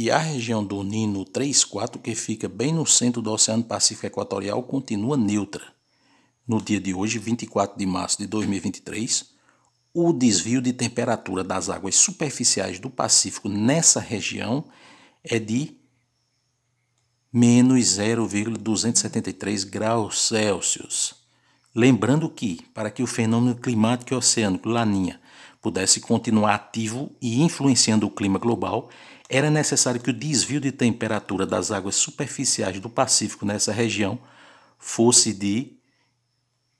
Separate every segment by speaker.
Speaker 1: E a região do Nino 34, que fica bem no centro do Oceano Pacífico Equatorial, continua neutra. No dia de hoje, 24 de março de 2023, o desvio de temperatura das águas superficiais do Pacífico nessa região é de menos 0,273 graus Celsius. Lembrando que, para que o fenômeno climático e oceânico Laninha pudesse continuar ativo e influenciando o clima global, era necessário que o desvio de temperatura das águas superficiais do Pacífico nessa região fosse de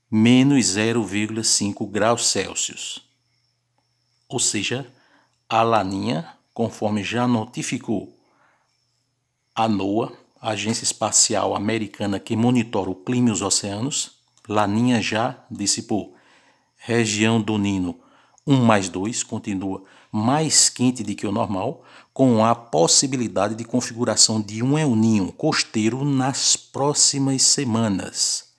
Speaker 1: menos 0,5 graus Celsius. Ou seja, a Laninha, conforme já notificou a NOAA, a Agência Espacial Americana que monitora o clima e os oceanos, Laninha já dissipou. Região do Nino 1 mais 2 continua mais quente do que o normal, com a possibilidade de configuração de um El Ninho costeiro nas próximas semanas,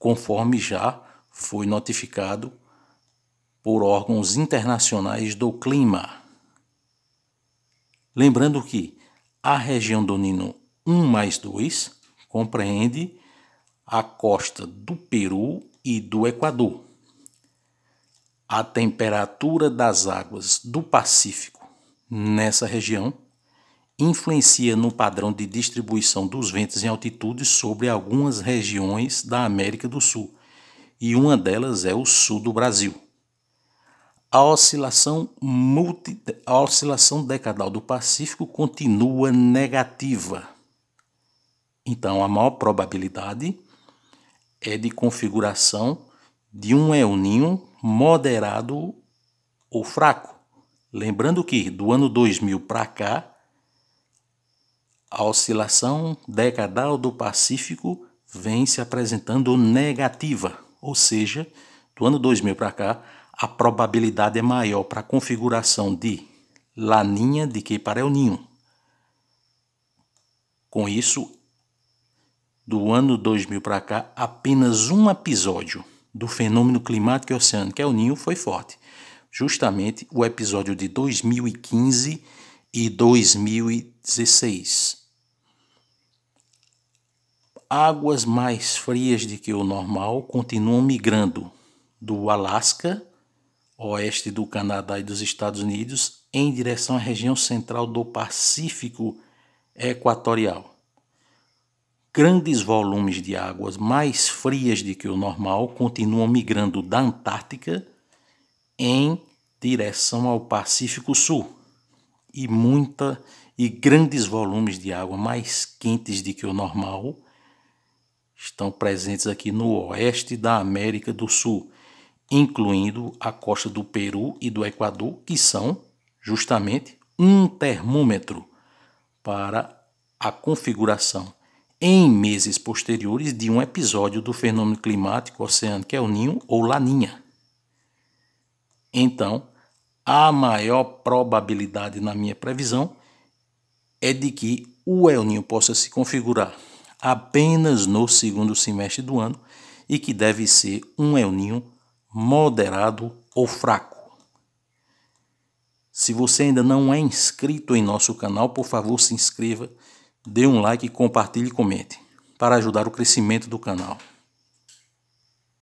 Speaker 1: conforme já foi notificado por órgãos internacionais do clima. Lembrando que a região do Nino 1 mais 2 compreende a costa do Peru e do Equador a temperatura das águas do Pacífico nessa região influencia no padrão de distribuição dos ventos em altitude sobre algumas regiões da América do Sul, e uma delas é o sul do Brasil. A oscilação, multi, a oscilação decadal do Pacífico continua negativa. Então, a maior probabilidade é de configuração de um El Ninho moderado ou fraco. Lembrando que do ano 2000 para cá, a oscilação decadal do Pacífico vem se apresentando negativa, ou seja, do ano 2000 para cá, a probabilidade é maior para a configuração de laninha de que para El Ninho. Com isso, do ano 2000 para cá, apenas um episódio do fenômeno climático e oceânico, que é o Ninho, foi forte. Justamente o episódio de 2015 e 2016. Águas mais frias do que o normal continuam migrando do Alasca, oeste do Canadá e dos Estados Unidos, em direção à região central do Pacífico Equatorial grandes volumes de águas mais frias do que o normal continuam migrando da Antártica em direção ao Pacífico Sul e muita e grandes volumes de água mais quentes do que o normal estão presentes aqui no oeste da América do Sul, incluindo a costa do Peru e do Equador, que são justamente um termômetro para a configuração em meses posteriores de um episódio do fenômeno climático oceânico que é o Ninho ou Laninha. Então, a maior probabilidade na minha previsão é de que o El Ninho possa se configurar apenas no segundo semestre do ano e que deve ser um El Ninho moderado ou fraco. Se você ainda não é inscrito em nosso canal, por favor, se inscreva dê um like, compartilhe e comente para ajudar o crescimento do canal.